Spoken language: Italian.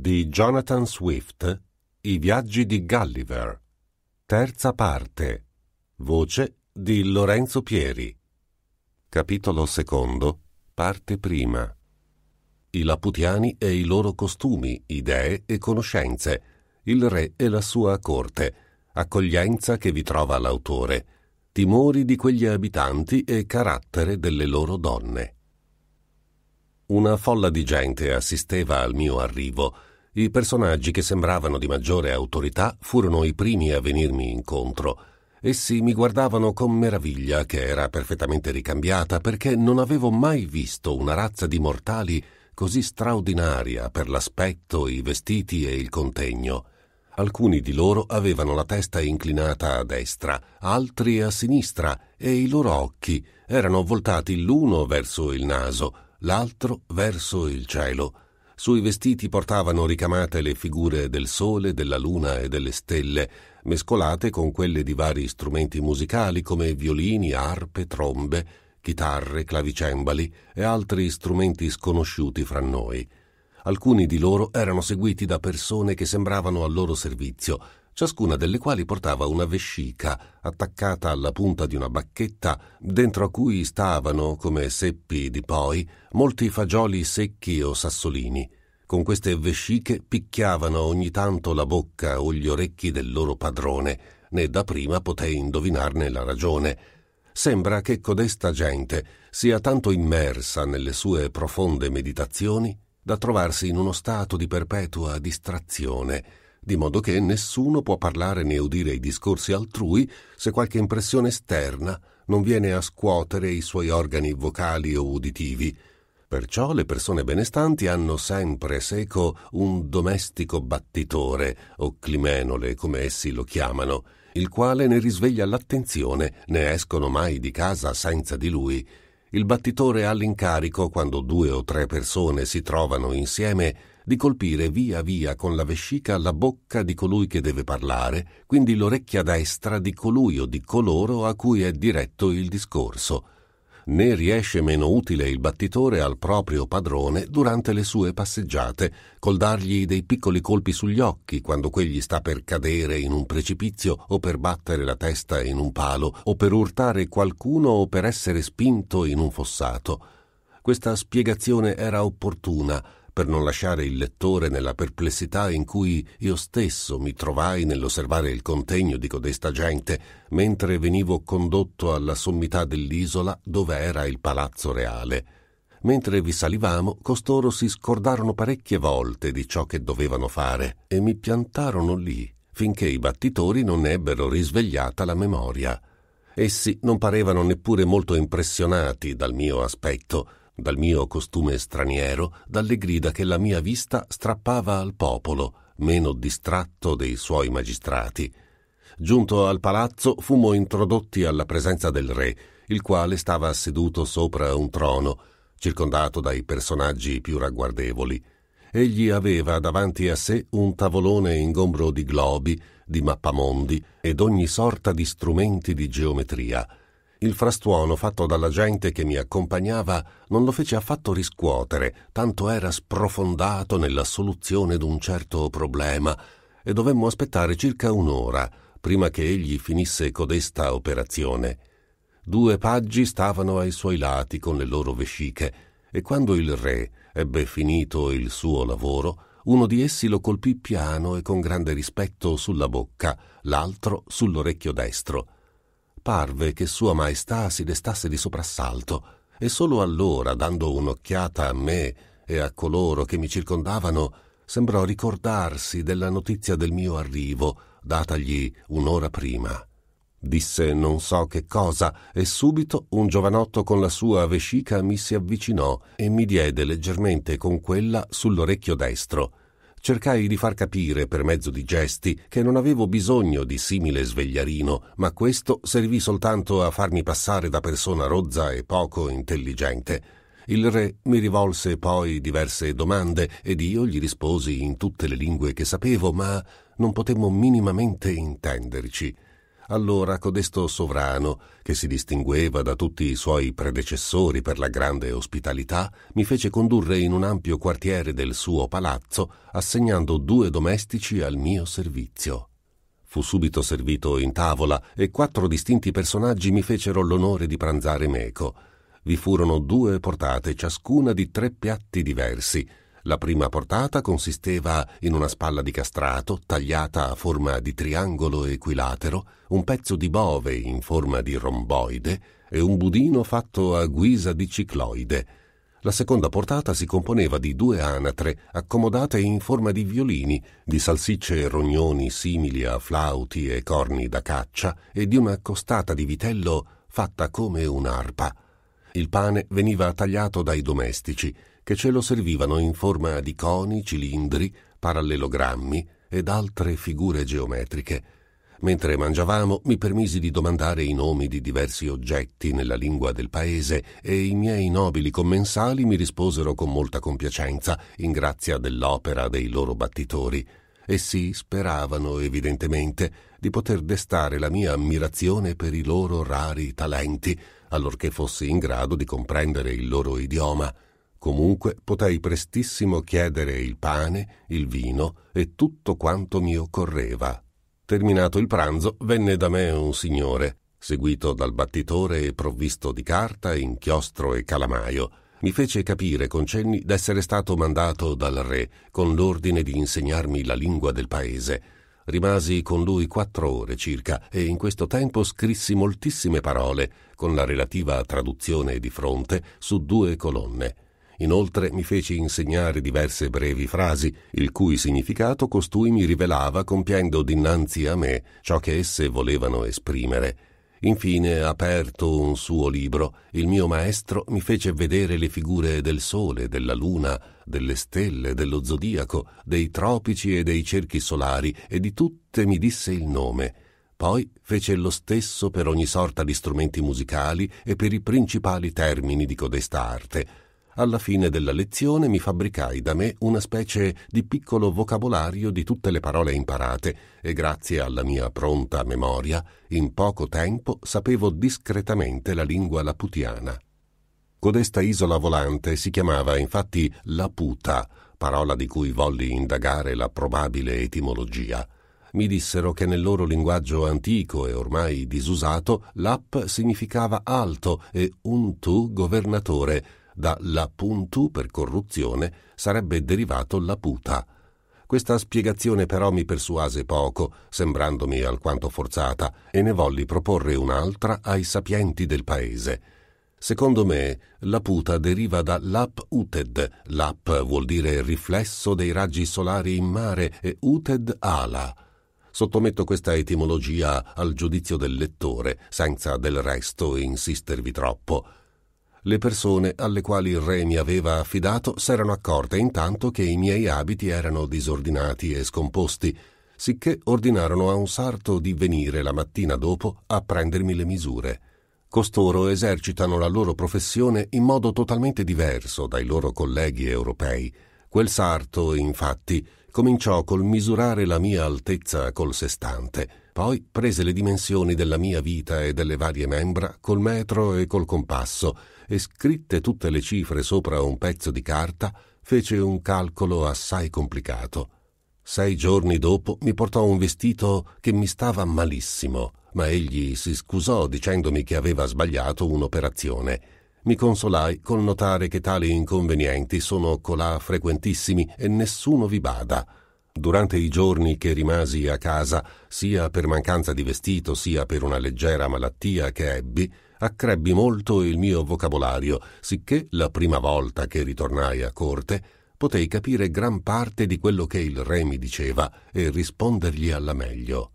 di Jonathan Swift I viaggi di Gulliver. Terza parte. Voce di Lorenzo Pieri. Capitolo secondo, parte prima. I Laputiani e i loro costumi, idee e conoscenze. Il re e la sua corte. Accoglienza che vi trova l'autore. Timori di quegli abitanti e carattere delle loro donne. Una folla di gente assisteva al mio arrivo i personaggi che sembravano di maggiore autorità furono i primi a venirmi incontro. Essi mi guardavano con meraviglia che era perfettamente ricambiata perché non avevo mai visto una razza di mortali così straordinaria per l'aspetto, i vestiti e il contegno. Alcuni di loro avevano la testa inclinata a destra, altri a sinistra e i loro occhi erano voltati l'uno verso il naso, l'altro verso il cielo sui vestiti portavano ricamate le figure del sole, della luna e delle stelle, mescolate con quelle di vari strumenti musicali come violini, arpe, trombe, chitarre, clavicembali e altri strumenti sconosciuti fra noi. Alcuni di loro erano seguiti da persone che sembravano al loro servizio, ciascuna delle quali portava una vescica attaccata alla punta di una bacchetta, dentro a cui stavano, come seppi di poi, molti fagioli secchi o sassolini con queste vesciche picchiavano ogni tanto la bocca o gli orecchi del loro padrone, né da prima potei indovinarne la ragione. Sembra che codesta gente sia tanto immersa nelle sue profonde meditazioni da trovarsi in uno stato di perpetua distrazione, di modo che nessuno può parlare né udire i discorsi altrui se qualche impressione esterna non viene a scuotere i suoi organi vocali o uditivi, Perciò le persone benestanti hanno sempre seco un domestico battitore, o climenole come essi lo chiamano, il quale ne risveglia l'attenzione, ne escono mai di casa senza di lui. Il battitore ha l'incarico, quando due o tre persone si trovano insieme, di colpire via via con la vescica la bocca di colui che deve parlare, quindi l'orecchia destra di colui o di coloro a cui è diretto il discorso né riesce meno utile il battitore al proprio padrone durante le sue passeggiate, col dargli dei piccoli colpi sugli occhi quando quegli sta per cadere in un precipizio o per battere la testa in un palo o per urtare qualcuno o per essere spinto in un fossato. Questa spiegazione era opportuna, per non lasciare il lettore nella perplessità in cui io stesso mi trovai nell'osservare il contegno di codesta gente, mentre venivo condotto alla sommità dell'isola dove era il palazzo reale. Mentre vi salivamo, costoro si scordarono parecchie volte di ciò che dovevano fare e mi piantarono lì, finché i battitori non ebbero risvegliata la memoria. Essi non parevano neppure molto impressionati dal mio aspetto, dal mio costume straniero, dalle grida che la mia vista strappava al popolo, meno distratto dei suoi magistrati. Giunto al palazzo fummo introdotti alla presenza del re, il quale stava seduto sopra un trono, circondato dai personaggi più ragguardevoli. Egli aveva davanti a sé un tavolone ingombro di globi, di mappamondi ed ogni sorta di strumenti di geometria, il frastuono fatto dalla gente che mi accompagnava non lo fece affatto riscuotere, tanto era sprofondato nella soluzione d'un certo problema, e dovemmo aspettare circa un'ora prima che egli finisse codesta operazione. Due paggi stavano ai suoi lati con le loro vesciche, e quando il re ebbe finito il suo lavoro, uno di essi lo colpì piano e con grande rispetto sulla bocca, l'altro sull'orecchio destro parve che Sua Maestà si destasse di soprassalto, e solo allora, dando un'occhiata a me e a coloro che mi circondavano, sembrò ricordarsi della notizia del mio arrivo, datagli un'ora prima. Disse non so che cosa, e subito un giovanotto con la sua vescica mi si avvicinò e mi diede leggermente con quella sull'orecchio destro, Cercai di far capire per mezzo di gesti che non avevo bisogno di simile svegliarino, ma questo servì soltanto a farmi passare da persona rozza e poco intelligente. Il re mi rivolse poi diverse domande ed io gli risposi in tutte le lingue che sapevo, ma non potemmo minimamente intenderci allora codesto sovrano, che si distingueva da tutti i suoi predecessori per la grande ospitalità, mi fece condurre in un ampio quartiere del suo palazzo, assegnando due domestici al mio servizio. Fu subito servito in tavola e quattro distinti personaggi mi fecero l'onore di pranzare meco. Vi furono due portate, ciascuna di tre piatti diversi, la prima portata consisteva in una spalla di castrato tagliata a forma di triangolo equilatero, un pezzo di bove in forma di romboide e un budino fatto a guisa di cicloide. La seconda portata si componeva di due anatre accomodate in forma di violini, di salsicce e rognoni simili a flauti e corni da caccia e di una costata di vitello fatta come un'arpa. Il pane veniva tagliato dai domestici che ce lo servivano in forma di coni, cilindri, parallelogrammi ed altre figure geometriche. Mentre mangiavamo mi permisi di domandare i nomi di diversi oggetti nella lingua del paese e i miei nobili commensali mi risposero con molta compiacenza, in grazia dell'opera dei loro battitori. Essi speravano evidentemente di poter destare la mia ammirazione per i loro rari talenti, allorché fossi in grado di comprendere il loro idioma Comunque potei prestissimo chiedere il pane, il vino e tutto quanto mi occorreva. Terminato il pranzo, venne da me un signore, seguito dal battitore e provvisto di carta, inchiostro e calamaio. Mi fece capire con cenni d'essere stato mandato dal re con l'ordine di insegnarmi la lingua del paese. Rimasi con lui quattro ore circa e in questo tempo scrissi moltissime parole, con la relativa traduzione di fronte, su due colonne Inoltre mi feci insegnare diverse brevi frasi, il cui significato costui mi rivelava compiendo dinanzi a me ciò che esse volevano esprimere. Infine, aperto un suo libro, il mio maestro mi fece vedere le figure del sole, della luna, delle stelle, dello zodiaco, dei tropici e dei cerchi solari, e di tutte mi disse il nome. Poi fece lo stesso per ogni sorta di strumenti musicali e per i principali termini di codesta arte, alla fine della lezione mi fabbricai da me una specie di piccolo vocabolario di tutte le parole imparate e grazie alla mia pronta memoria in poco tempo sapevo discretamente la lingua laputiana. Codesta isola volante si chiamava infatti Laputa, parola di cui volli indagare la probabile etimologia. Mi dissero che nel loro linguaggio antico e ormai disusato, lap significava alto e untu governatore, da la puntu per corruzione sarebbe derivato la puta. Questa spiegazione però mi persuase poco, sembrandomi alquanto forzata, e ne volli proporre un'altra ai sapienti del paese. Secondo me, la puta deriva da lap uted. Lap vuol dire riflesso dei raggi solari in mare e uted ala. Sottometto questa etimologia al giudizio del lettore, senza del resto insistervi troppo. Le persone alle quali il re mi aveva affidato s'erano accorte intanto che i miei abiti erano disordinati e scomposti, sicché ordinarono a un sarto di venire la mattina dopo a prendermi le misure. Costoro esercitano la loro professione in modo totalmente diverso dai loro colleghi europei. Quel sarto, infatti, cominciò col misurare la mia altezza col sestante, poi prese le dimensioni della mia vita e delle varie membra col metro e col compasso, e scritte tutte le cifre sopra un pezzo di carta, fece un calcolo assai complicato. Sei giorni dopo mi portò un vestito che mi stava malissimo, ma egli si scusò dicendomi che aveva sbagliato un'operazione. Mi consolai col notare che tali inconvenienti sono colà frequentissimi e nessuno vi bada. Durante i giorni che rimasi a casa, sia per mancanza di vestito sia per una leggera malattia che ebbi, accrebbi molto il mio vocabolario, sicché la prima volta che ritornai a corte potei capire gran parte di quello che il re mi diceva e rispondergli alla meglio.